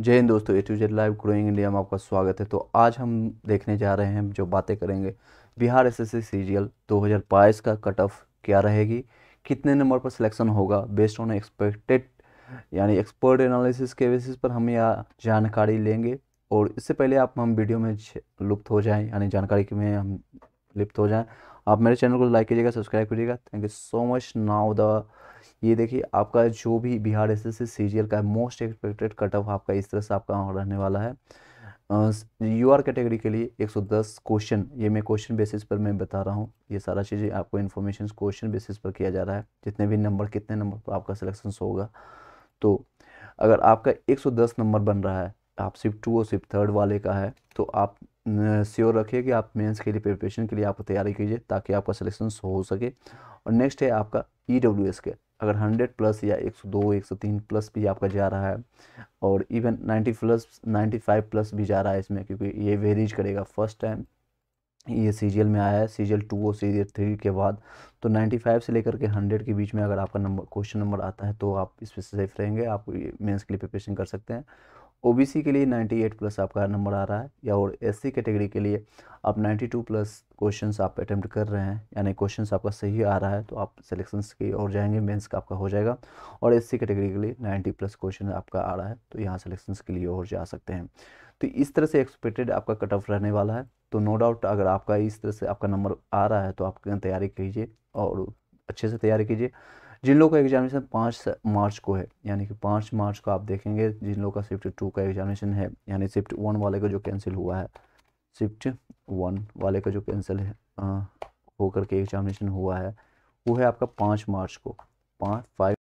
जय हिंद दोस्तों A to Z live growing India में आपका स्वागत है तो आज हम देखने जा रहे हैं जो बातें करेंगे बिहार एस एस सीरियल दो का कट ऑफ क्या रहेगी कितने नंबर पर सिलेक्शन होगा बेस्ड ऑन एक्सपेक्टेड यानी एक्सपर्ट एनालिसिस के बेसिस पर हम यह जानकारी लेंगे और इससे पहले आप हम वीडियो में लुप्त हो जाएँ यानी जानकारी में हम लिप्त हो जाएँ आप मेरे चैनल को लाइक कीजिएगा सब्सक्राइब कीजिएगा thank you so much now the ये देखिए आपका जो भी बिहार एस एस सी का मोस्ट एक्सपेक्टेड कट ऑफ आपका इस तरह से आपका रहने वाला है यू आर कैटेगरी के लिए 110 क्वेश्चन ये मैं क्वेश्चन बेसिस पर मैं बता रहा हूँ ये सारा चीज़ें आपको इन्फॉर्मेशन क्वेश्चन बेसिस पर किया जा रहा है जितने भी नंबर कितने नंबर पर आपका सिलेक्शन होगा तो अगर आपका 110 नंबर बन रहा है आप सिर्फ टू और सिर्फ थर्ड वाले का है तो आप श्योर रखिए कि आप मेंस के लिए प्रिपरेशन के लिए आप तैयारी कीजिए ताकि आपका सिलेक्शन हो सके और नेक्स्ट है आपका ई डब्ल्यू एस के अगर हंड्रेड प्लस या एक सौ दो एक सौ तीन प्लस भी आपका जा रहा है और even ninety plus ninety five plus भी जा रहा है इसमें क्योंकि ये वेरीज करेगा फर्स्ट टाइम ये सीजीएल में आया है सीजीएल टू और सीजीएल थ्री के बाद तो 95 से लेकर के 100 के बीच में अगर आपका नंबर क्वेश्चन नंबर आता है तो आप पर सेफ रहेंगे आप मेन्स के लिए प्रिपरेशन कर सकते हैं ओबीसी के लिए 98 प्लस आपका नंबर आ रहा है या और एससी कैटेगरी के लिए आप 92 प्लस क्वेश्चंस आप अटैम्प्ट कर रहे हैं यानी क्वेश्चंस आपका सही आ रहा है तो आप सिलेक्शन की ओर जाएंगे मेंस का आपका हो जाएगा और एससी कैटेगरी के लिए 90 प्लस क्वेश्चन आपका आ रहा है तो यहाँ सेलेक्शन के लिए और जा सकते हैं तो इस तरह से एक्सपेक्टेड आपका कट ऑफ रहने वाला है तो नो डाउट अगर आपका इस तरह से आपका नंबर आ रहा है तो आप तैयारी कीजिए और अच्छे से तैयारी कीजिए जिन लोगों का एग्जामिनेशन पाँच मार्च को है यानी कि पाँच मार्च को आप देखेंगे जिन लोगों का शिफ्ट टू का एग्जामिनेशन है यानी शिफ्ट वन वाले का जो कैंसिल हुआ है शिफ्ट वन वाले का जो कैंसिल है होकर के एग्जामिनेशन हुआ है वो है आपका पाँच मार्च को पाँच फाइव